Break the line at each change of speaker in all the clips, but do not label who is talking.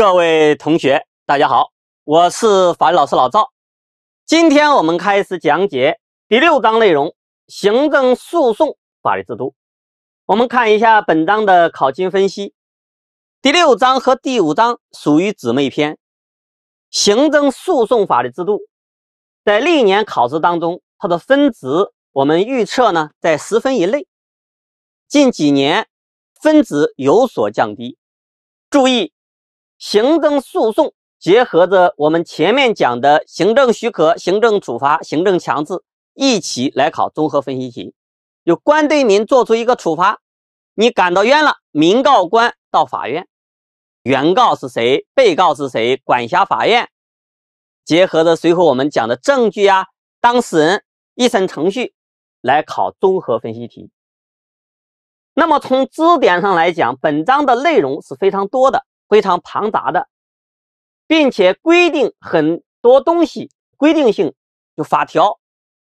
各位同学，大家好，我是法律老师老赵。今天我们开始讲解第六章内容——行政诉讼法律制度。我们看一下本章的考情分析。第六章和第五章属于姊妹篇，行政诉讼法律制度，在历年考试当中，它的分值我们预测呢在十分以内。近几年分值有所降低，注意。行政诉讼结合着我们前面讲的行政许可、行政处罚、行政强制一起来考综合分析题，有官对民做出一个处罚，你感到冤了，民告官到法院，原告是谁，被告是谁，管辖法院，结合着随后我们讲的证据呀、当事人、一审程序来考综合分析题。那么从知识点上来讲，本章的内容是非常多的。非常庞杂的，并且规定很多东西，规定性就法条、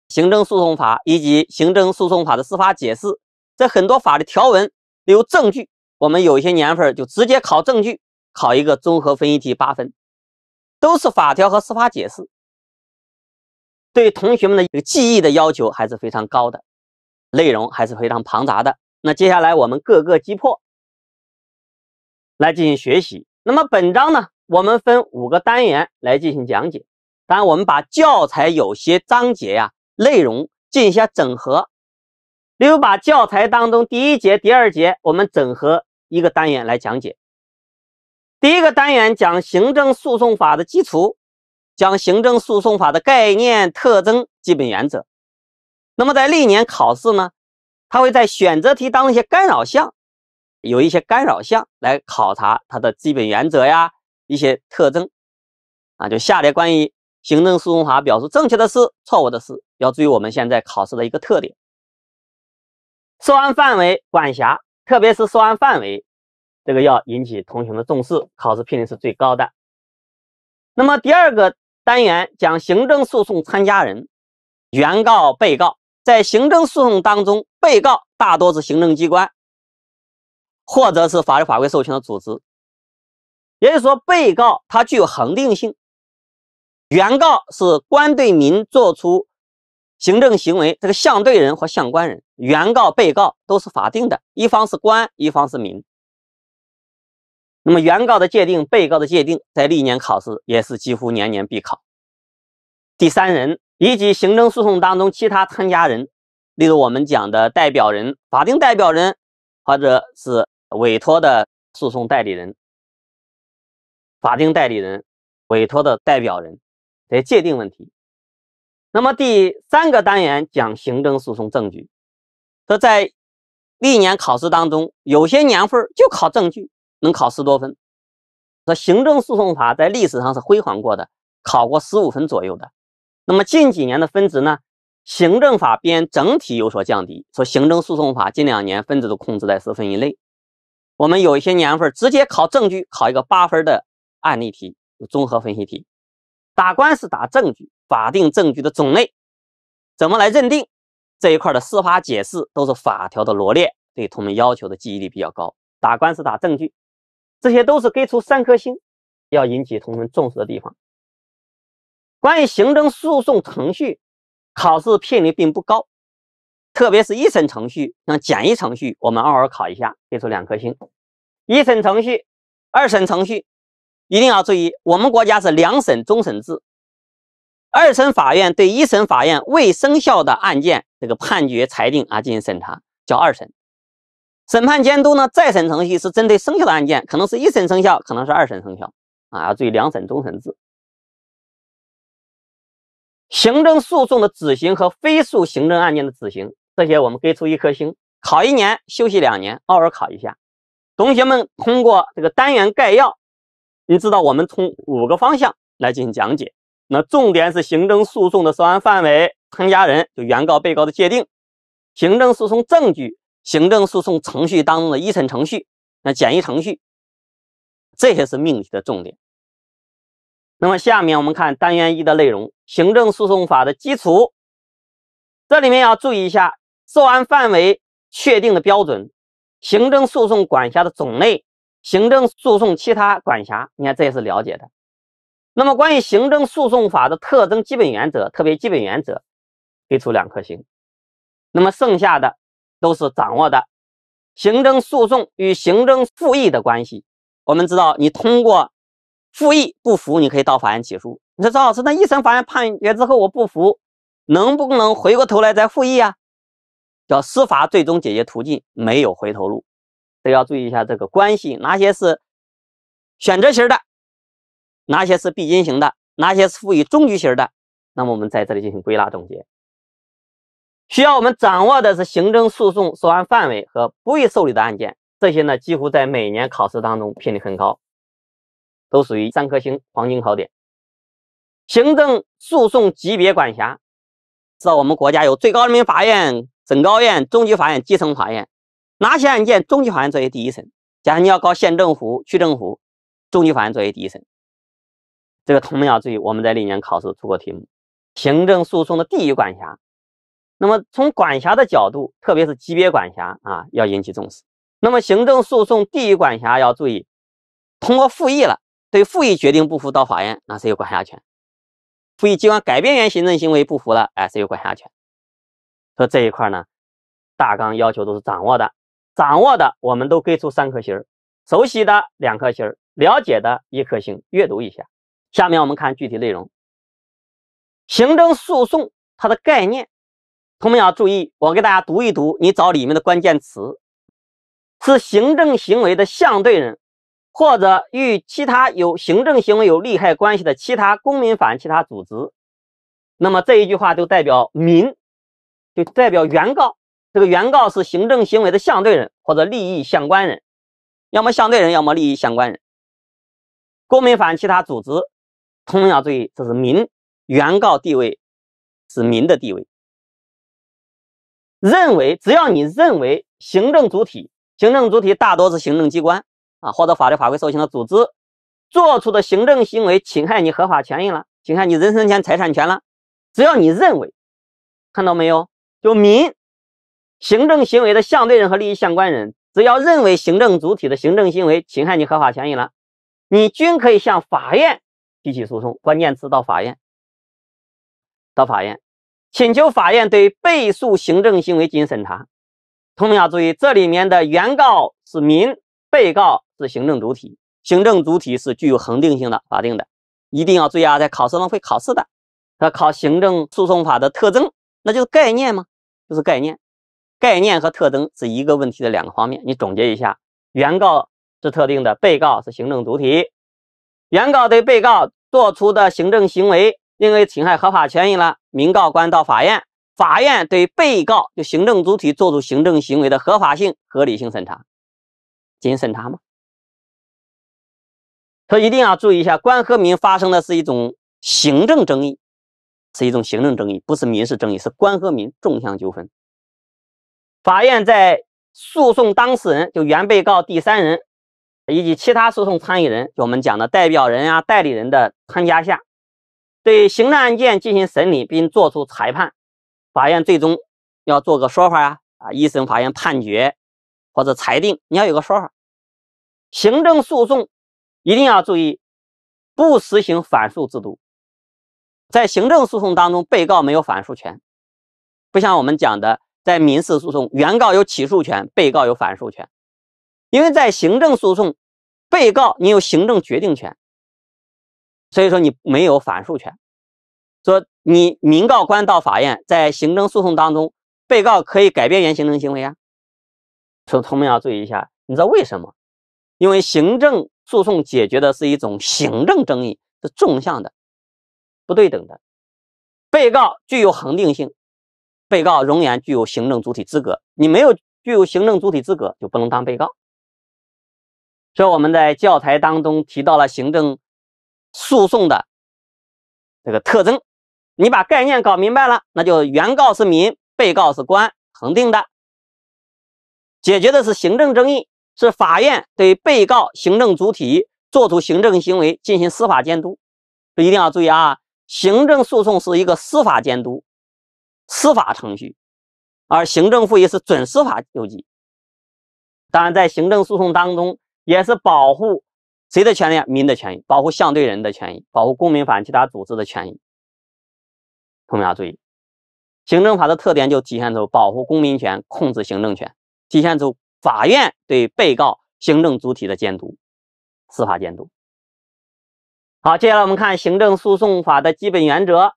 行政诉讼法以及行政诉讼法的司法解释，这很多法律条文，比如证据，我们有一些年份就直接考证据，考一个综合分析题八分，都是法条和司法解释，对同学们的这个记忆的要求还是非常高的，内容还是非常庞杂的。那接下来我们各个击破。来进行学习。那么本章呢，我们分五个单元来进行讲解。当然，我们把教材有些章节呀内容进行整合，例如把教材当中第一节、第二节我们整合一个单元来讲解。第一个单元讲行政诉讼法的基础，讲行政诉讼法的概念、特征、基本原则。那么在历年考试呢，它会在选择题当中一些干扰项。有一些干扰项来考察它的基本原则呀，一些特征啊，就下列关于行政诉讼法表述正确的是，错误的是，要注意我们现在考试的一个特点。受案范围、管辖，特别是受案范围，这个要引起同学的重视，考试频率是最高的。那么第二个单元讲行政诉讼参加人，原告、被告，在行政诉讼当中，被告大多是行政机关。或者是法律法规授权的组织，也就是说，被告他具有恒定性，原告是官对民作出行政行为，这个相对人和相关人，原告、被告都是法定的一方是官，一方是民。那么，原告的界定、被告的界定，在历年考试也是几乎年年必考。第三人以及行政诉讼当中其他参加人，例如我们讲的代表人、法定代表人，或者是。委托的诉讼代理人、法定代理人、委托的代表人，的界定问题。那么第三个单元讲行政诉讼证据。说在历年考试当中，有些年份就考证据，能考十多分。说行政诉讼法在历史上是辉煌过的，考过十五分左右的。那么近几年的分值呢？行政法编整体有所降低，说行政诉讼法近两年分值都控制在十分以内。我们有一些年份直接考证据，考一个八分的案例题，综合分析题。打官司打证据，法定证据的种类怎么来认定？这一块的司法解释都是法条的罗列，对同学们要求的记忆力比较高。打官司打证据，这些都是给出三颗星，要引起同学们重视的地方。关于行政诉讼程序考试频率并不高。特别是一审程序，像简易程序，我们偶尔考一下，给出两颗星。一审程序、二审程序一定要注意，我们国家是两审终审制。二审法院对一审法院未生效的案件这个判决、裁定啊进行审查，叫二审审判监督呢。再审程序是针对生效的案件，可能是一审生效，可能是二审生效啊。要注意两审终审制。行政诉讼的执行和非诉行政案件的执行。这些我们给出一颗星，考一年，休息两年，偶尔考一下。同学们通过这个单元概要，你知道我们从五个方向来进行讲解。那重点是行政诉讼的受案范围、参加人就原告、被告的界定、行政诉讼证据、行政诉讼程序当中的一审程序、那简易程序，这些是命题的重点。那么下面我们看单元一的内容《行政诉讼法》的基础，这里面要注意一下。受案范围确定的标准，行政诉讼管辖的种类，行政诉讼其他管辖，你看这也是了解的。那么关于行政诉讼法的特征、基本原则、特别基本原则，给出两颗星。那么剩下的都是掌握的。行政诉讼与行政复议的关系，我们知道，你通过复议不服，你可以到法院起诉。你说张老师，那一审法院判决之后我不服，能不能回过头来再复议啊？叫司法最终解决途径，没有回头路，这要注意一下这个关系。哪些是选择型的，哪些是必经型的，哪些是赋予终局型的？那么我们在这里进行归纳总结。需要我们掌握的是行政诉讼受案范围和不予受理的案件，这些呢几乎在每年考试当中频率很高，都属于三颗星黄金考点。行政诉讼级别管辖，知道我们国家有最高人民法院。省高院、中级法院、基层法院，哪些案件中级法院作为第一审？假如你要告县政府、区政府，中级法院作为第一审。这个同学们要注意，我们在历年考试出过题目，行政诉讼的地域管辖。那么从管辖的角度，特别是级别管辖啊，要引起重视。那么行政诉讼地域管辖要注意，通过复议了，对复议决定不服到法院，那谁有管辖权？复议机关改变原行政行为不服了，哎，谁有管辖权？说这一块呢，大纲要求都是掌握的，掌握的我们都给出三颗星，熟悉的两颗星，了解的一颗星。阅读一下，下面我们看具体内容。行政诉讼它的概念，同学们要注意，我给大家读一读，你找里面的关键词：是行政行为的相对人，或者与其他有行政行为有利害关系的其他公民、法、其他组织。那么这一句话就代表民。就代表原告，这个原告是行政行为的相对人或者利益相关人，要么相对人，要么利益相关人。公民、法其他组织同样注意，这是民原告地位是民的地位。认为只要你认为行政主体，行政主体大多是行政机关啊或者法律法规授权的组织，做出的行政行为侵害你合法权益了，侵害你人身权、财产权了，只要你认为，看到没有？就民行政行为的相对人和利益相关人，只要认为行政主体的行政行为侵害你合法权益了，你均可以向法院提起诉讼。关键词到法院，到法院，请求法院对被诉行政行为进行审查。同样要注意，这里面的原告是民，被告是行政主体。行政主体是具有恒定性的、法定的，一定要注意啊，在考试中会考试的。它考行政诉讼法的特征。那就是概念吗？就是概念，概念和特征是一个问题的两个方面。你总结一下：原告是特定的，被告是行政主体。原告对被告做出的行政行为因为侵害合法权益了，民告官到法院，法院对被告就行政主体做出行政行为的合法性、合理性审查，进行审查吗？所以一定要注意一下，官和民发生的是一种行政争议。是一种行政争议，不是民事争议，是官和民纵向纠纷。法院在诉讼当事人就原被告、第三人以及其他诉讼参与人，就我们讲的代表人啊、代理人的参加下，对行政案件进行审理并作出裁判。法院最终要做个说法呀，啊，一审法院判决或者裁定，你要有个说法。行政诉讼一定要注意，不实行反诉制度。在行政诉讼当中，被告没有反诉权，不像我们讲的，在民事诉讼，原告有起诉权，被告有反诉权。因为在行政诉讼，被告你有行政决定权，所以说你没有反诉权。说你民告官到法院，在行政诉讼当中，被告可以改变原行政行为啊。所以同学们要注意一下，你知道为什么？因为行政诉讼解决的是一种行政争议，是纵向的。不对等的，被告具有恒定性，被告永远具有行政主体资格。你没有具有行政主体资格就不能当被告。所以我们在教材当中提到了行政诉讼的这个特征，你把概念搞明白了，那就原告是民，被告是官，恒定的，解决的是行政争议，是法院对被告行政主体作出行政行为进行司法监督。这一定要注意啊！行政诉讼是一个司法监督、司法程序，而行政复议是准司法救济。当然，在行政诉讼当中，也是保护谁的权利？民的权益，保护相对人的权益，保护公民、法其他组织的权益。同学们注意，行政法的特点就体现出保护公民权、控制行政权，体现出法院对被告行政主体的监督、司法监督。好，接下来我们看行政诉讼法的基本原则，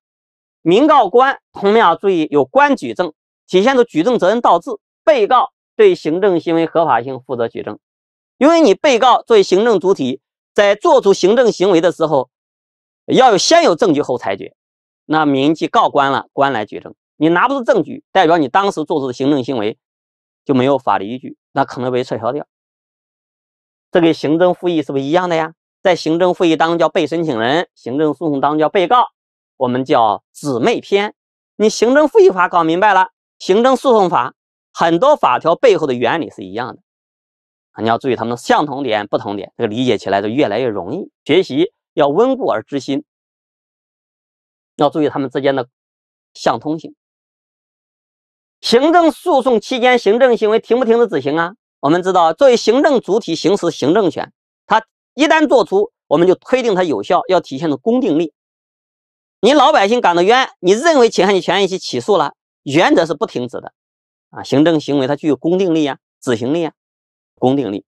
民告官，同样注意有关举证，体现出举证责任倒置，被告对行政行为合法性负责举证，因为你被告作为行政主体，在做出行政行为的时候，要有先有证据后裁决，那民即告官了，官来举证，你拿不出证据，代表你当时做出的行政行为就没有法律依据，那可能被撤销掉，这跟行政复议是不是一样的呀？在行政复议当中叫被申请人，行政诉讼当中叫被告，我们叫姊妹篇。你行政复议法搞明白了，行政诉讼法很多法条背后的原理是一样的啊，你要注意它们的相同点、不同点，这个理解起来就越来越容易。学习要温故而知新，要注意它们之间的相通性。行政诉讼期间，行政行为停不停止执行啊？我们知道，作为行政主体行使行政权。一旦做出，我们就推定它有效，要体现的公定力。你老百姓感到冤，你认为侵害你权益，去起诉了，原则是不停止的啊。行政行为它具有公定力啊、执行力啊、公定力。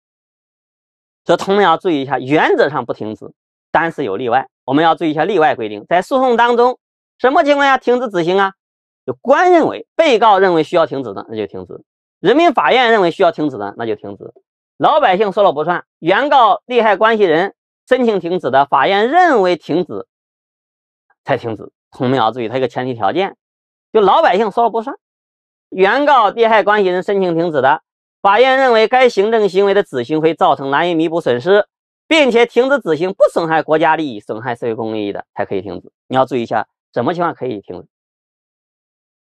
所以同样要注意一下，原则上不停止，但是有例外，我们要注意一下例外规定。在诉讼当中，什么情况下停止执行啊？有官认为被告认为需要停止的，那就停止；人民法院认为需要停止的，那就停止。老百姓说了不算，原告利害关系人申请停止的，法院认为停止才停止。同们要注意，它一个前提条件，就老百姓说了不算，原告利害关系人申请停止的，法院认为该行政行为的执行会造成难以弥补损失，并且停止执行不损害国家利益、损害社会公益的，才可以停止。你要注意一下，什么情况可以停止？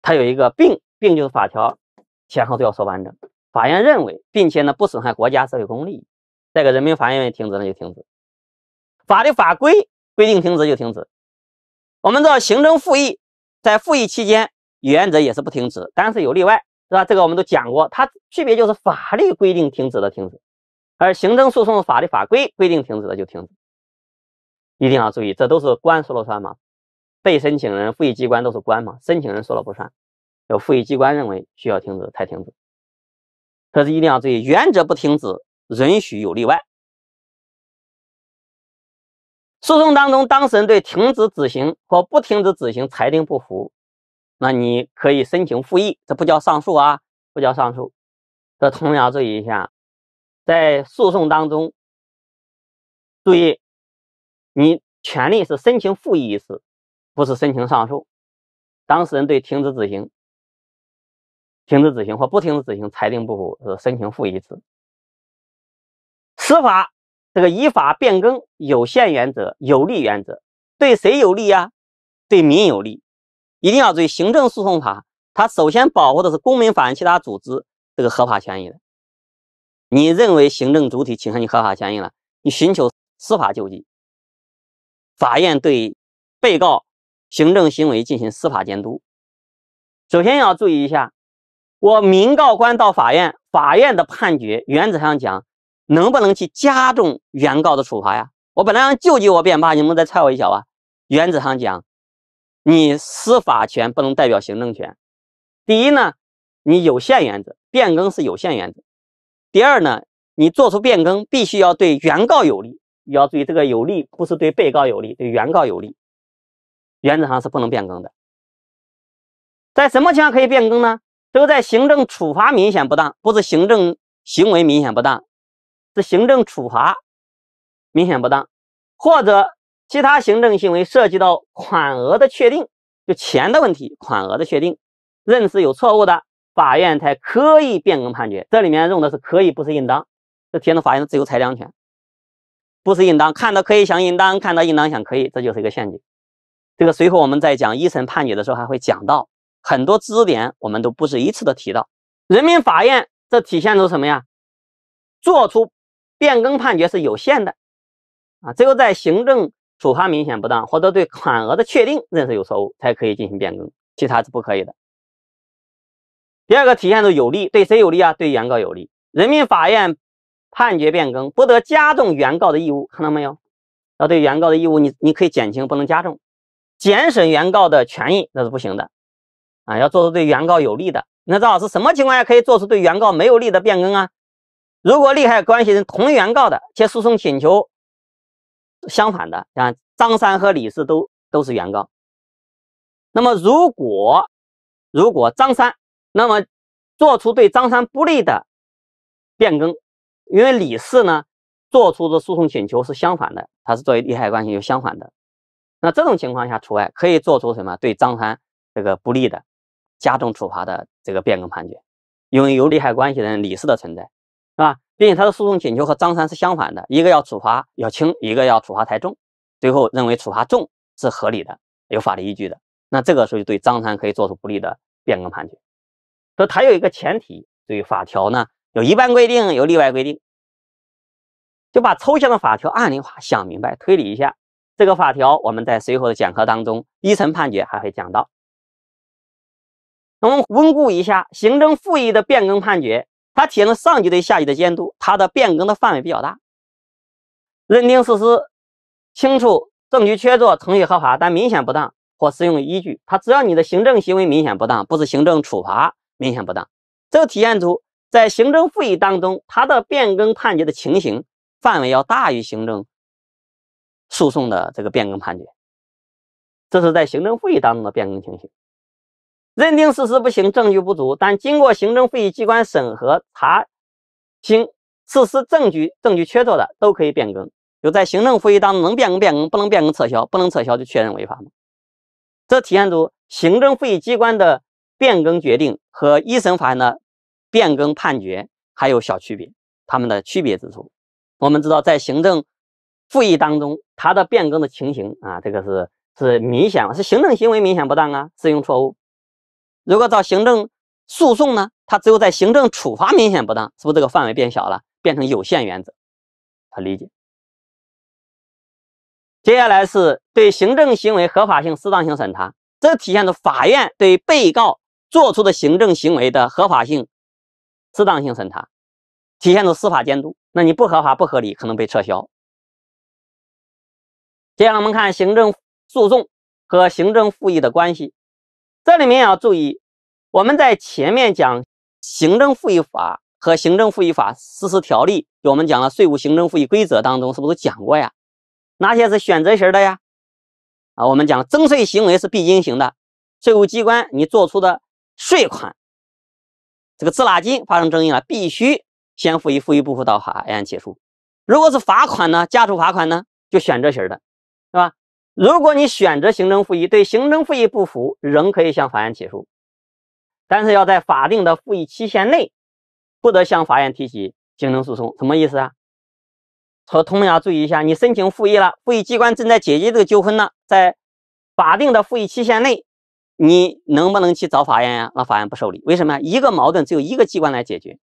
它有一个并，并就是法条前后都要说完整。法院认为，并且呢不损害国家、社会公共利益，这个人民法院愿意停止那就停止，法律法规规定停止就停止。我们知道行政复议在复议期间，原则也是不停止，但是有例外，是吧？这个我们都讲过，它区别就是法律规定停止的停止，而行政诉讼法律法规规定停止的就停止。一定要注意，这都是官说了算嘛？被申请人、复议机关都是官嘛？申请人说了不算，有复议机关认为需要停止才停止。可是一定要注意，原则不停止，允许有例外。诉讼当中，当事人对停止执行或不停止执行裁定不服，那你可以申请复议，这不叫上诉啊，不叫上诉。这同样注意一下，在诉讼当中，注意你权利是申请复议一次，不是申请上诉。当事人对停止执行。停止执行或不停止执行，裁定不服呃申请复议一次。司法这个依法变更有限原则、有利原则，对谁有利呀？对民有利。一定要注意行政诉讼法，它首先保护的是公民、法人其他组织这个合法权益的。你认为行政主体侵害你合法权益了，你寻求司法救济，法院对被告行政行为进行司法监督。首先要注意一下。我民告官到法院，法院的判决原则上讲，能不能去加重原告的处罚呀？我本来让救济我变法，你们再踹我一脚啊！原则上讲，你司法权不能代表行政权。第一呢，你有限原则，变更是有限原则。第二呢，你做出变更必须要对原告有利，要注意这个有利不是对被告有利，对原告有利。原则上是不能变更的。在什么情况下可以变更呢？这个在行政处罚明显不当，不是行政行为明显不当，是行政处罚明显不当，或者其他行政行为涉及到款额的确定，就钱的问题，款额的确定认识有错误的，法院才可以变更判决。这里面用的是可以，不是应当，这填现法院的自由裁量权，不是应当。看到可以想应当，看到应当想可以，这就是一个陷阱。这个随后我们在讲一审判决的时候还会讲到。很多知识点我们都不是一次的提到。人民法院这体现出什么呀？做出变更判决是有限的啊，只有在行政处罚明显不当或者对款额的确定认识有错误，才可以进行变更，其他是不可以的。第二个体现出有利，对谁有利啊？对原告有利。人民法院判决变更，不得加重原告的义务，看到没有？要对原告的义务，你你可以减轻，不能加重，减损原告的权益那是不行的。啊，要做出对原告有利的。那赵老师什么情况下可以做出对原告没有利的变更啊？如果利害关系人同原告的且诉讼请求相反的，像张三和李四都都是原告。那么如果如果张三那么做出对张三不利的变更，因为李四呢做出的诉讼请求是相反的，他是作为利害关系有相反的。那这种情况下除外，可以做出什么对张三这个不利的？加重处罚的这个变更判决，因为有利害关系人李四的存在，是吧？并且他的诉讼请求和张三是相反的，一个要处罚要轻，一个要处罚太重。最后认为处罚重是合理的，有法律依据的。那这个时候对张三可以做出不利的变更判决。所以它有一个前提，对于法条呢，有一般规定，有例外规定。就把抽象的法条案例化，想明白，推理一下这个法条。我们在随后的讲课当中，一审判决还会讲到。我们温故一下行政复议的变更判决，它体现了上级对下级的监督，它的变更的范围比较大，认定事实清楚，证据确凿，程序合法，但明显不当或适用依据。它只要你的行政行为明显不当，不是行政处罚明显不当，个体现出在行政复议当中，它的变更判决的情形范围要大于行政诉讼的这个变更判决。这是在行政复议当中的变更情形。认定事实不行，证据不足，但经过行政复议机关审核查清事实、证据，证据确凿的，都可以变更。就在行政复议当中能变更，变更不能变更，撤销不能撤销，就确认违法嘛？这体现出行政复议机关的变更决定和一审法院的变更判决还有小区别，他们的区别之处。我们知道，在行政复议当中，它的变更的情形啊，这个是是明显是行政行为明显不当啊，适用错误。如果找行政诉讼呢，它只有在行政处罚明显不当，是不是这个范围变小了，变成有限原则？他理解。接下来是对行政行为合法性、适当性审查，这体现出法院对被告做出的行政行为的合法性、适当性审查，体现出司法监督。那你不合法、不合理，可能被撤销。接下来我们看行政诉讼和行政复议的关系。这里面要注意，我们在前面讲《行政复议法》和《行政复议法实施条例》，就我们讲了《税务行政复议规则》当中，是不是都讲过呀？哪些是选择型的呀？啊，我们讲征税行为是必经型的，税务机关你做出的税款，这个滞纳金发生争议了，必须先付一付一部分到法，按起诉。如果是罚款呢？加处罚款呢？就选择型的，是吧？如果你选择行政复议，对行政复议不服，仍可以向法院起诉，但是要在法定的复议期限内，不得向法院提起行政诉讼。什么意思啊？说同样注意一下，你申请复议了，复议机关正在解决这个纠纷呢，在法定的复议期限内，你能不能去找法院呀？让法院不受理？为什么？一个矛盾只有一个机关来解决，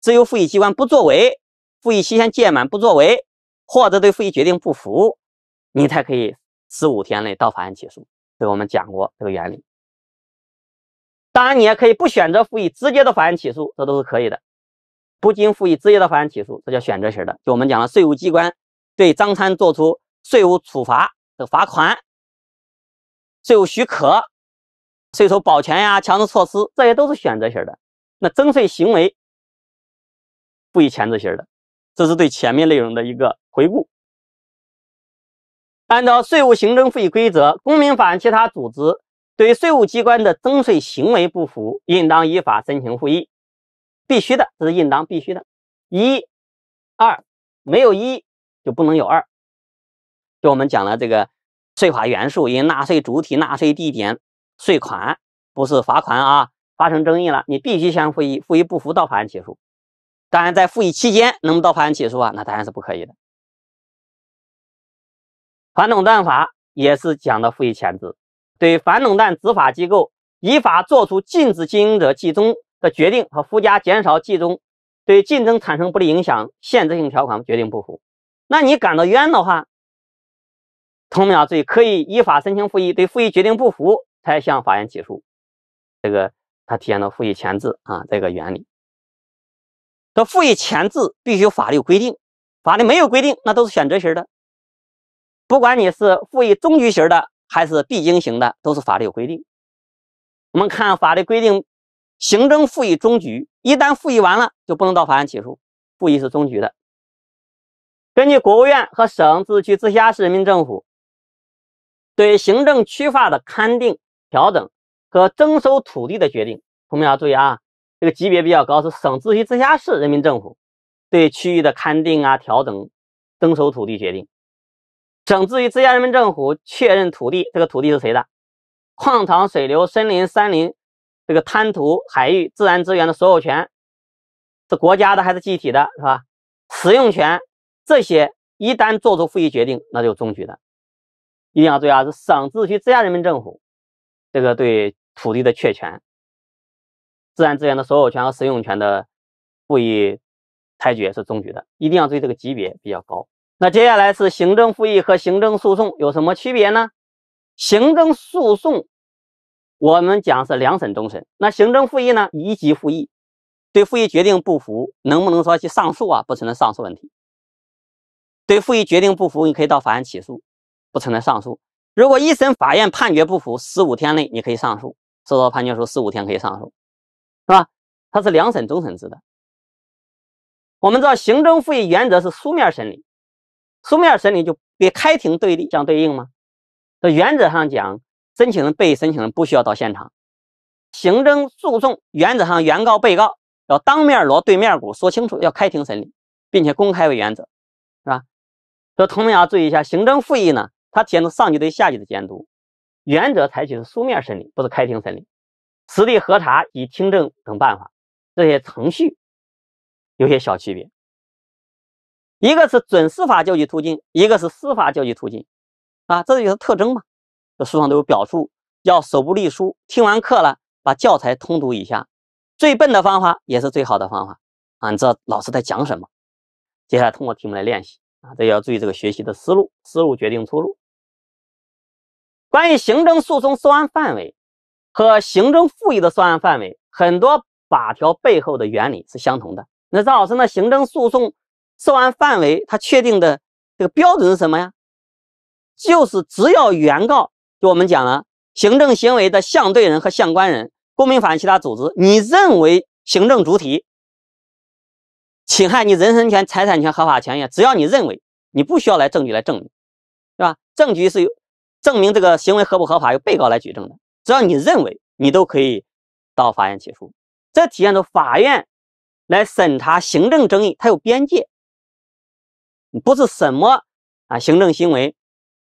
只有复议机关不作为，复议期限届满不作为，或者对复议决定不服，你才可以。十五天内到法院起诉，对我们讲过这个原理。当然，你也可以不选择复议，直接到法院起诉，这都是可以的。不经复议直接到法院起诉，这叫选择型的。就我们讲了，税务机关对张三做出税务处罚的罚款、税务许可、税收保全呀、强制措施，这些都是选择型的。那征税行为不予前置型的，这是对前面内容的一个回顾。按照税务行政复议规则，公民、法人、其他组织对税务机关的征税行为不服，应当依法申请复议。必须的，这是应当必须的。一、二，没有一就不能有二。就我们讲了这个税法元素，因纳税主体、纳税地点、税款不是罚款啊，发生争议了，你必须先复议，复议不服到法院起诉。当然，在复议期间能不能到法院起诉啊？那当然是不可以的。反垄断法也是讲的复议前置，对反垄断执法机构依法作出禁止经营者集中、的决定和附加减少集中对竞争产生不利影响限制性条款决定不服，那你感到冤的话，同样可以依法申请复议，对复议决定不服才向法院起诉。这个它体现到复议前置啊这个原理，这复议前置必须有法律规定，法律没有规定，那都是选择型的。不管你是复议终局型的还是必经型的，都是法律有规定。我们看法律规定，行政复议终局，一旦复议完了，就不能到法院起诉，复议是终局的。根据国务院和省、自治区、直辖市人民政府对行政区划的勘定、调整和征收土地的决定，我们要注意啊，这个级别比较高，是省、自治区、直辖市人民政府对区域的勘定啊、调整、征收土地决定。省自治区直家人民政府确认土地，这个土地是谁的？矿藏、水流、森林、山林，这个滩涂、海域、自然资源的所有权是国家的还是集体的？是吧？使用权这些一旦做出复议决定，那就终局的。一定要注意啊，是省自治区直辖人民政府这个对土地的确权、自然资源的所有权和使用权的复议裁决是终局的，一定要注意这个级别比较高。那接下来是行政复议和行政诉讼有什么区别呢？行政诉讼我们讲是两审终审，那行政复议呢？一级复议，对复议决定不服，能不能说去上诉啊？不存在上诉问题。对复议决定不服，你可以到法院起诉，不存在上诉。如果一审法院判决不服，十五天内你可以上诉，收到判决书十五天可以上诉，是吧？它是两审终审制的。我们知道行政复议原则是书面审理。书面审理就与开庭对立相对应吗？这原则上讲，申请人、被申请人不需要到现场。行政诉讼原则上，原告、被告要当面锣对面鼓说清楚，要开庭审理，并且公开为原则，是吧？所同学们要注意一下，行政复议呢，它体现出上级对下级的监督，原则采取是书面审理，不是开庭审理，实地核查、以听证等办法，这些程序有些小区别。一个是准司法救济途径，一个是司法救济途径，啊，这就是特征嘛。这书上都有表述，要手不离书，听完课了，把教材通读一下。最笨的方法也是最好的方法啊！你知道老师在讲什么？接下来通过题目来练习啊，这要注意这个学习的思路，思路决定出路。关于行政诉讼受案范围和行政复议的受案范围，很多法条背后的原理是相同的。那张老师呢？行政诉讼。受案范围，它确定的这个标准是什么呀？就是只要原告，就我们讲了，行政行为的相对人和相关人、公民、法院其他组织，你认为行政主体侵害你人身权、财产权、合法权益，只要你认为，你不需要来证据来证明，对吧？证据是由证明这个行为合不合法由被告来举证的，只要你认为，你都可以到法院起诉。这体现出法院来审查行政争议，它有边界。不是什么啊行政行为，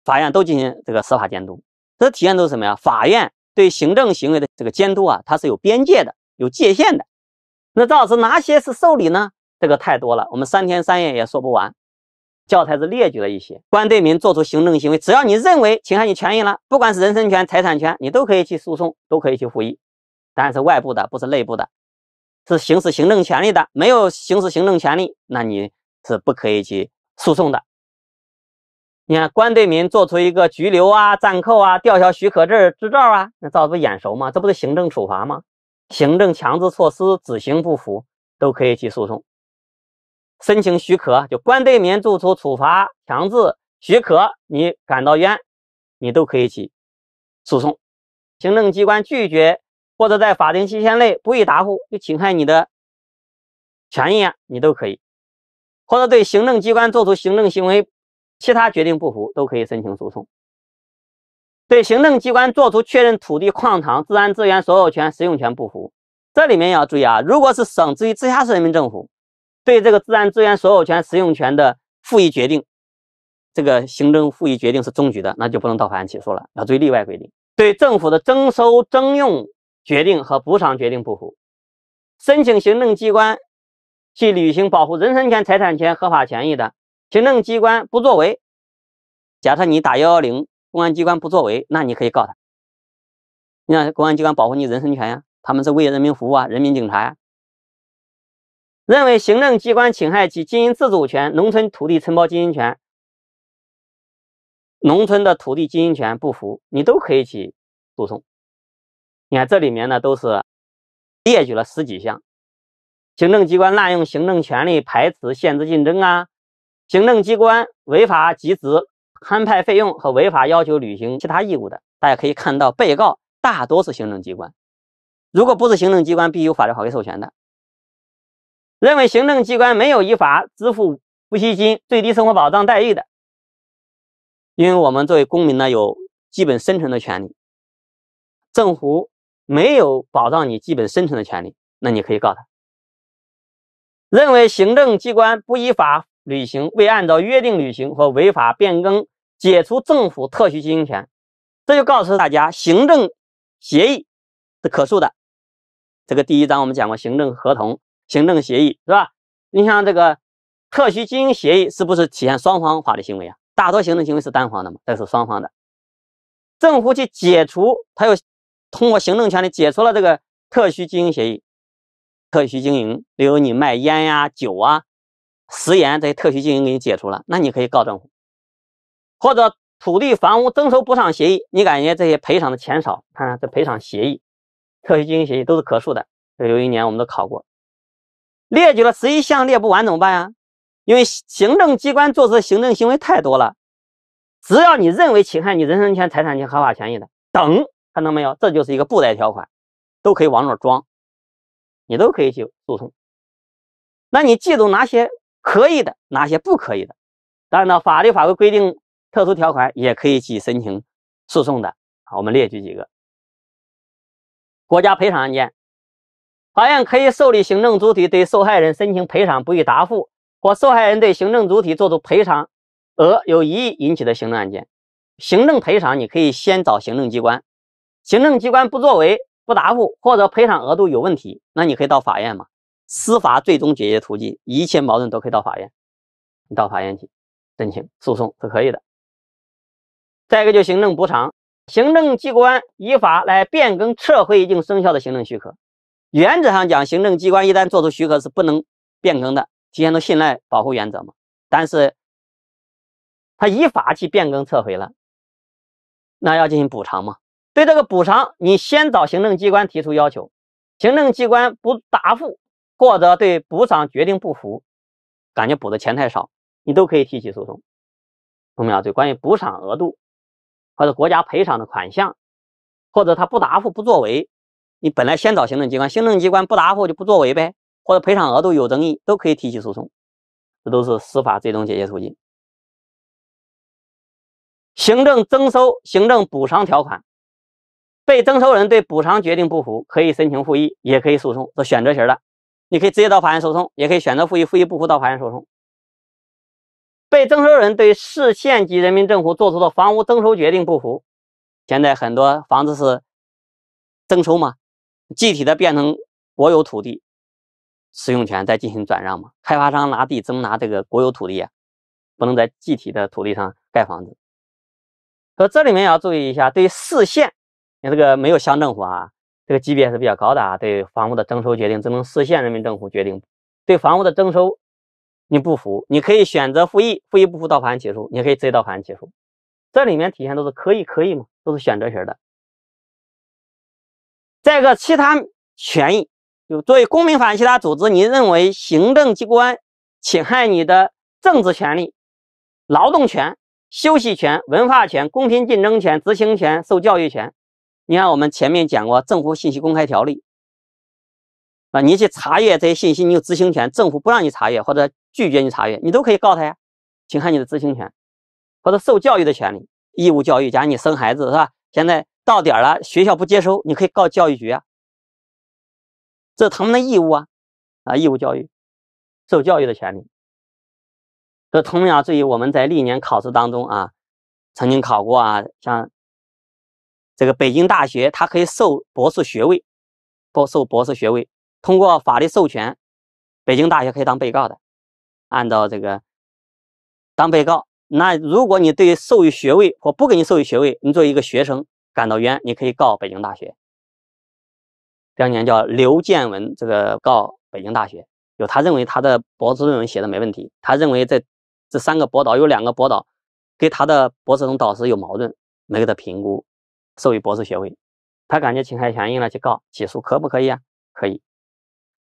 法院都进行这个司法监督。这体现都是什么呀？法院对行政行为的这个监督啊，它是有边界的、有界限的。那赵老师哪些是受理呢？这个太多了，我们三天三夜也说不完。教材是列举了一些官对民做出行政行为，只要你认为侵害你权益了，不管是人身权、财产权，你都可以去诉讼，都可以去复议。但是外部的不是内部的，是行使行政权利的。没有行使行政权利，那你是不可以去。诉讼的，你看，官对民做出一个拘留啊、暂扣啊、吊销许可证、执照啊，那这不眼熟吗？这不是行政处罚吗？行政强制措施、执行不服，都可以起诉讼，申请许可，就官对民做出处罚、强制许可，你感到冤，你都可以起诉讼，行政机关拒绝或者在法定期限内不予答复，就侵害你的权益，啊，你都可以。或者对行政机关作出行政行为、其他决定不服，都可以申请诉讼。对行政机关作出确认土地、矿场、自然资源所有权、使用权不服，这里面要注意啊。如果是省、自于直辖市人民政府对这个自然资源所有权、使用权的复议决定，这个行政复议决定是终局的，那就不能到法院起诉了。要注意例外规定。对政府的征收、征用决定和补偿决定不服，申请行政机关。去履行保护人身权、财产权、合法权益的行政机关不作为，假设你打幺幺零，公安机关不作为，那你可以告他。你看，公安机关保护你人身权呀，他们是为人民服务啊，人民警察呀。认为行政机关侵害其经营自主权、农村土地承包经营权、农村的土地经营权不服，你都可以去诉讼。你看这里面呢，都是列举了十几项。行政机关滥用行政权力排斥限制竞争啊，行政机关违法集资、摊派费用和违法要求履行其他义务的，大家可以看到，被告大多是行政机关。如果不是行政机关，必有法律法规授权的。认为行政机关没有依法支付抚恤金、最低生活保障待遇的，因为我们作为公民呢，有基本生存的权利，政府没有保障你基本生存的权利，那你可以告他。认为行政机关不依法履行、未按照约定履行或违法变更、解除政府特许经营权，这就告诉大家行政协议是可诉的。这个第一章我们讲过行政合同、行政协议是吧？你像这个特许经营协议是不是体现双方法律行为啊？大多行政行为是单方的嘛，这是双方的。政府去解除，他又通过行政权力解除了这个特许经营协议。特许经营，例如你卖烟呀、酒啊、食盐，这些特许经营给你解除了，那你可以告政府。或者土地房屋征收补偿协议，你感觉这些赔偿的钱少，看看这赔偿协议、特许经营协议都是可诉的。有一年我们都考过，列举了十一项，列不完怎么办呀？因为行政机关做出行政行为太多了，只要你认为侵害你人身权、财产权、合法权益的，等看到没有，这就是一个不袋条款，都可以往里装。你都可以去诉讼，那你记住哪些可以的，哪些不可以的。当然呢，法律法规规定特殊条款也可以去申请诉讼的我们列举几个：国家赔偿案件，法院可以受理行政主体对受害人申请赔偿不予答复，或受害人对行政主体作出赔偿额有异议引起的行政案件。行政赔偿你可以先找行政机关，行政机关不作为。不答复或者赔偿额度有问题，那你可以到法院嘛？司法最终解决途径，一切矛盾都可以到法院。你到法院去申请诉讼是可以的。再一个就行政补偿，行政机关依法来变更、撤回已经生效的行政许可。原则上讲，行政机关一旦作出许可是不能变更的，体现的信赖保护原则嘛。但是，他依法去变更撤回了，那要进行补偿嘛？对这个补偿，你先找行政机关提出要求，行政机关不答复或者对补偿决定不服，感觉补的钱太少，你都可以提起诉讼。懂没有？对关于补偿额度或者国家赔偿的款项，或者他不答复不作为，你本来先找行政机关，行政机关不答复就不作为呗，或者赔偿额度有争议，都可以提起诉讼。这都是司法最终解决途径。行政征收、行政补偿条款。被征收人对补偿决定不服，可以申请复议，也可以诉讼，做选择型的。你可以直接到法院诉讼，也可以选择复议，复议不服到法院诉讼。被征收人对市、县级人民政府作出的房屋征收决定不服，现在很多房子是征收嘛，集体的变成国有土地使用权再进行转让嘛。开发商拿地征拿这个国有土地啊？不能在集体的土地上盖房子，说这里面要注意一下，对市、县。你这个没有乡政府啊，这个级别是比较高的啊。对房屋的征收决定，只能市、县人民政府决定。对房屋的征收，你不服，你可以选择复议，复议不服到法院起诉，你可以直接到法院起诉。这里面体现都是可以，可以嘛，都是选择型的。再一个，其他权益，就作为公民、法人、其他组织，你认为行政机关侵害你的政治权利、劳动权、休息权、文化权、公平竞争权、执行权、受教育权。你看，我们前面讲过《政府信息公开条例》啊，你去查阅这些信息，你有知情权。政府不让你查阅或者拒绝你查阅，你都可以告他呀，侵害你的知情权，或者受教育的权利。义务教育，假如你生孩子是吧？现在到点了，学校不接收，你可以告教育局啊，这是他们的义务啊啊！义务教育，受教育的权利。这同样，们于注意，我们在历年考试当中啊，曾经考过啊，像。这个北京大学它可以授博士学位，不授博士学位，通过法律授权，北京大学可以当被告的。按照这个当被告，那如果你对授予学位或不给你授予学位，你作为一个学生感到冤，你可以告北京大学。第二年叫刘建文，这个告北京大学，有他认为他的博士论文写的没问题，他认为这这三个博导有两个博导跟他的博士生导师有矛盾，没给他评估。授予博士学位，他感觉侵害权益了，去告起诉可不可以啊？可以，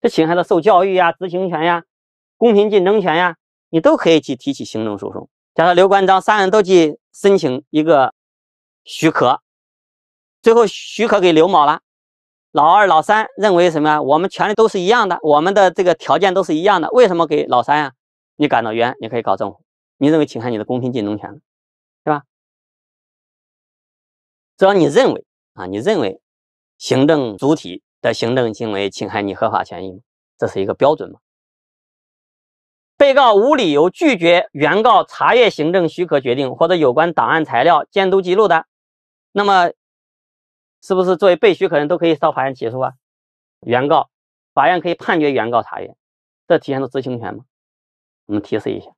这侵害的受教育呀、知情权呀、公平竞争权呀，你都可以去提起行政诉讼。假设刘关张三人都去申请一个许可，最后许可给刘某了，老二、老三认为什么呀？我们权利都是一样的，我们的这个条件都是一样的，为什么给老三呀？你感到冤，你可以告政府，你认为侵害你的公平竞争权是吧？只要你认为啊，你认为行政主体的行政行为侵害你合法权益，这是一个标准吗？被告无理由拒绝原告查阅行政许可决定或者有关档案材料、监督记录的，那么是不是作为被许可人都可以到法院起诉啊？原告，法院可以判决原告查阅，这体现出知情权吗？我们提示一下，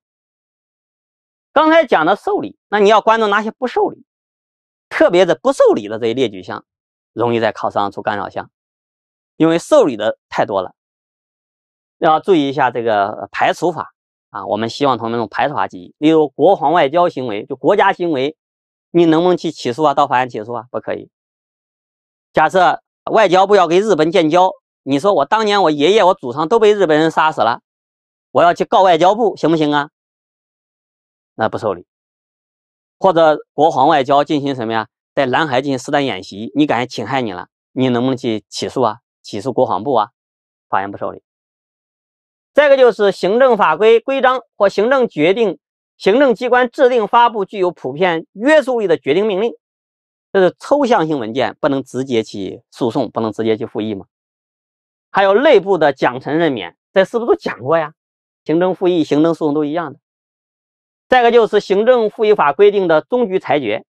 刚才讲的受理，那你要关注哪些不受理？特别是不受理的这一列举项，容易在考场上出干扰项，因为受理的太多了，要注意一下这个排除法啊。我们希望同学们用排除法记忆，例如国防外交行为就国家行为，你能不能去起诉啊？到法院起诉啊？不可以。假设外交部要给日本建交，你说我当年我爷爷我祖上都被日本人杀死了，我要去告外交部行不行啊？那不受理。或者国防外交进行什么呀？在南海进行实弹演习，你感觉侵害你了，你能不能去起诉啊？起诉国防部啊？法院不受理。再一个就是行政法规、规章或行政决定，行政机关制定发布具有普遍约束力的决定、命令，这是抽象性文件，不能直接去诉讼，不能直接去复议嘛？还有内部的奖惩任免，这是不是都讲过呀？行政复议、行政诉讼都一样的。再个就是行政复议法规定的终局裁决。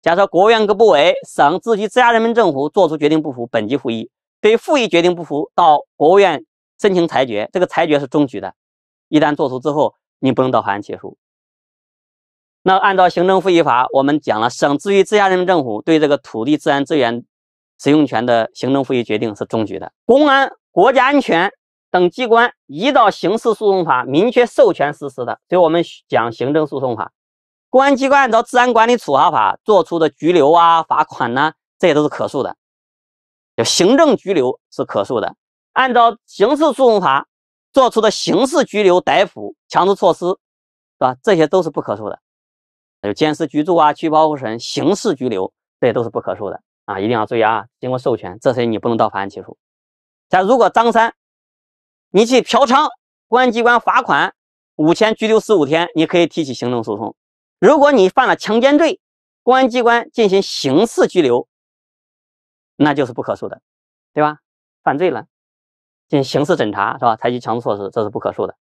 假设国务院各部委、省、自治区、直辖人民政府作出决定不服本级复议，对复议决定不服到国务院申请裁决，这个裁决是终局的。一旦作出之后，你不能到法院起诉。那按照行政复议法，我们讲了，省、自治区、直辖人民政府对这个土地、自然资源使用权的行政复议决定是终局的。公安、国家安全。等机关依照刑事诉讼法明确授权实施的，所以我们讲行政诉讼法，公安机关按照治安管理处罚法做出的拘留啊、罚款呢，这些都是可诉的，就行政拘留是可诉的。按照刑事诉讼法做出的刑事拘留、逮捕、强制措施，是吧？这些都是不可诉的，有监视居住啊、取保候审、刑事拘留，这些都是不可诉的啊，一定要注意啊，经过授权，这些你不能到法院起诉。但如果张三。你去嫖娼，公安机关罚款五千，拘留十五天，你可以提起行政诉讼。如果你犯了强奸罪，公安机关进行刑事拘留，那就是不可诉的，对吧？犯罪了，进行刑事审查是吧？采取强制措施，这是不可诉的。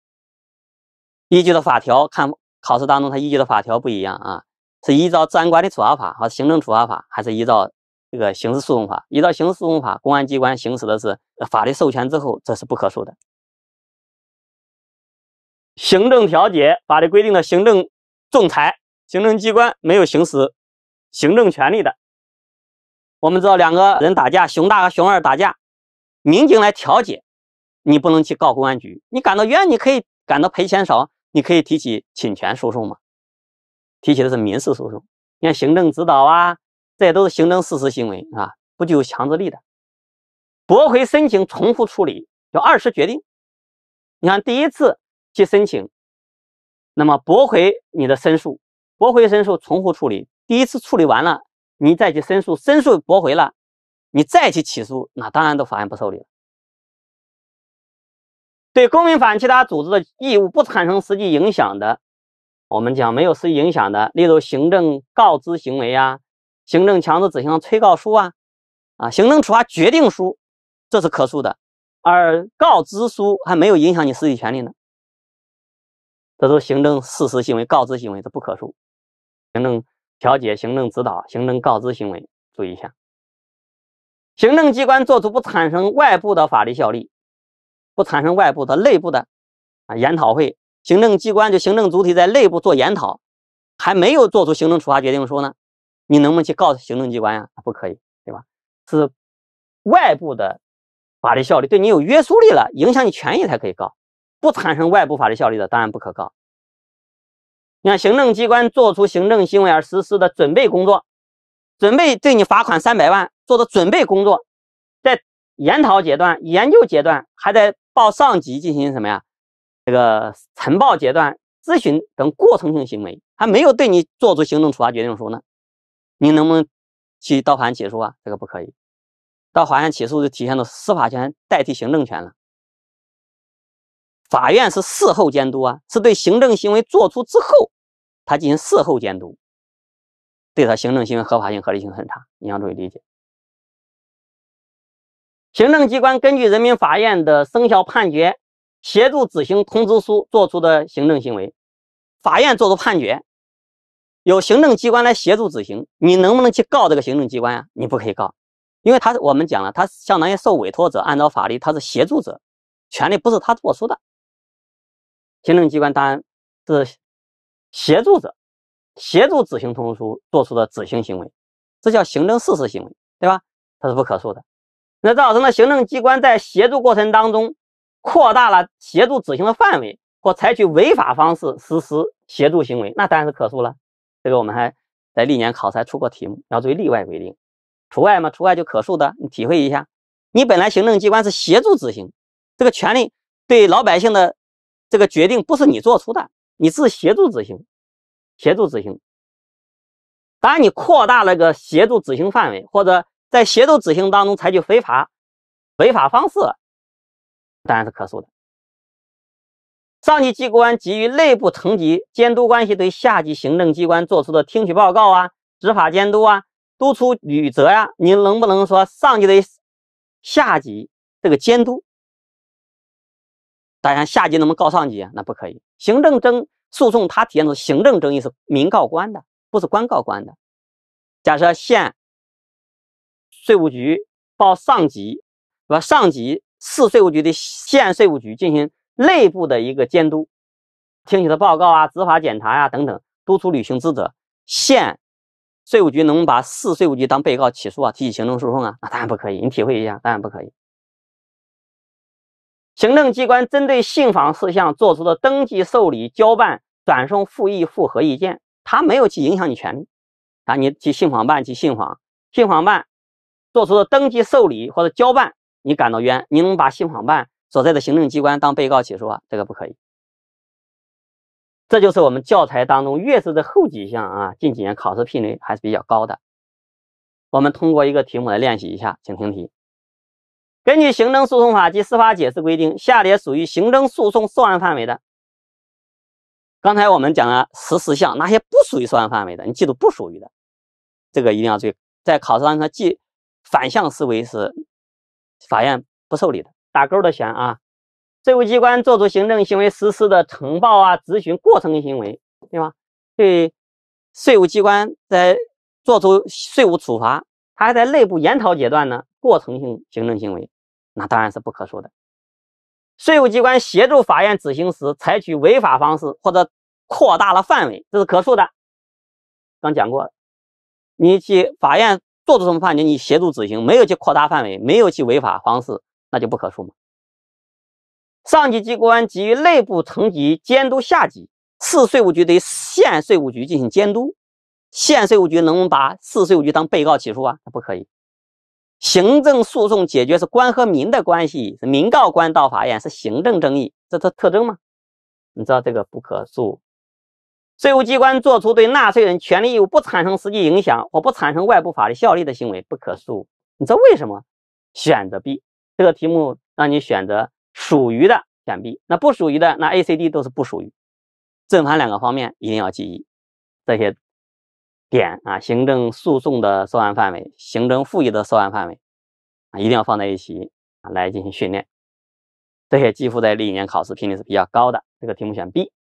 依据的法条，看考试当中它依据的法条不一样啊，是依照《治安管理处罚法》和《行政处罚法》，还是依照这个《刑事诉讼法》？依照《刑事诉讼法》，公安机关行使的是法律授权之后，这是不可诉的。行政调解法律规定的行政仲裁，行政机关没有行使行政权力的，我们知道两个人打架，熊大和熊二打架，民警来调解，你不能去告公安局，你感到冤，你可以感到赔钱少，你可以提起侵权诉讼嘛，提起的是民事诉讼。你看行政指导啊，这些都是行政事实行为啊，不具有强制力的，驳回申请、重复处理要二次决定。你看第一次。去申请，那么驳回你的申诉，驳回申诉，重复处理。第一次处理完了，你再去申诉，申诉驳回了，你再去起诉，那当然都法院不受理了。对公民、法院其他组织的义务不产生实际影响的，我们讲没有实际影响的，例如行政告知行为啊，行政强制执行催告书啊，啊，行政处罚决定书，这是可诉的。而告知书还没有影响你实体权利呢。这都行政事实行为、告知行为这不可诉。行政调解、行政指导、行政告知行为，注意一下。行政机关作出不产生外部的法律效力，不产生外部的内部的啊研讨会。行政机关就行政主体在内部做研讨，还没有做出行政处罚决定书呢，你能不能去告诉行政机关呀？不可以，对吧？是外部的法律效力对你有约束力了，影响你权益才可以告。不产生外部法律效力的，当然不可告。你看，行政机关做出行政行为而实施的准备工作，准备对你罚款三百万做的准备工作，在研讨阶段、研究阶段，还在报上级进行什么呀？这个呈报阶段、咨询等过程性行为，还没有对你做出行政处罚决定书呢，你能不能去到法院起诉啊？这个不可以，到法院起诉就体现到司法权代替行政权了。法院是事后监督啊，是对行政行为作出之后，他进行事后监督，对他行政行为合法性、合理性审查，你要注意理解。行政机关根据人民法院的生效判决、协助执行通知书作出的行政行为，法院作出判决，由行政机关来协助执行，你能不能去告这个行政机关啊？你不可以告，因为他我们讲了，他相当于受委托者，按照法律他是协助者，权利不是他做出的。行政机关当然是协助者，协助执行通知书做出的执行行为，这叫行政事实行为，对吧？它是不可诉的。那造成了行政机关在协助过程当中扩大了协助执行的范围，或采取违法方式实施协助行为，那当然是可诉了。这个我们还在历年考材出过题目，要注意例外规定，除外嘛？除外就可诉的，你体会一下。你本来行政机关是协助执行，这个权利对老百姓的。这个决定不是你做出的，你是协助执行，协助执行。当然，你扩大了个协助执行范围，或者在协助执行当中采取非法、违法方式，当然是可诉的。上级机关基于内部层级监督关系对下级行政机关作出的听取报告啊、执法监督啊、督促履责呀，你能不能说上级对下级这个监督？当然，下级能不能告上级啊？那不可以。行政争诉讼，它体现的是行政争议，是民告官的，不是官告官的。假设县税务局报上级，把上级市税务局的县税务局进行内部的一个监督，听取的报告啊、执法检查呀等等，督促履行职责。县税务局能把市税务局当被告起诉啊？提起行政诉讼啊？那当然不可以。你体会一下，当然不可以。行政机关针对信访事项做出的登记、受理、交办、转送、复议、复核意见，它没有去影响你权利啊！你去信访办去信访，信访办做出的登记、受理或者交办，你感到冤，你能把信访办所在的行政机关当被告起诉啊？这个不可以。这就是我们教材当中越是这后几项啊，近几年考试频率还是比较高的。我们通过一个题目来练习一下，请听题。根据行政诉讼法及司法解释规定，下列属于行政诉讼受案范围的。刚才我们讲了十四项，哪些不属于受案范围的？你记住不属于的，这个一定要注意。在考试当中，记反向思维是法院不受理的，打勾的选啊。税务机关作出行政行为实施的呈报啊、咨询过程行为，对吧？对，税务机关在作出税务处罚，它还在内部研讨阶段呢，过程性行政行为。那当然是不可数的。税务机关协助法院执行时采取违法方式或者扩大了范围，这是可诉的。刚讲过，你去法院做出什么判决，你协助执行，没有去扩大范围，没有去违法方式，那就不可诉嘛。上级机关及内部层级监督下级，市税务局对县税务局进行监督，县税务局能把市税务局当被告起诉啊？那不可以。行政诉讼解决是官和民的关系，是民告官到法院是行政争议，这是特征吗？你知道这个不可诉，税务机关做出对纳税人权利义务不产生实际影响或不产生外部法律效力的行为不可诉，你知道为什么？选择 B，这个题目让你选择属于的选 B，那不属于的那 A、C、D 都是不属于，正反两个方面一定要记忆这些。点啊，行政诉讼的受案范围、行政复议的受案范围啊，一定要放在一起啊来进行训练。这些几乎在历年考试频率是比较高的。这个题目选 B。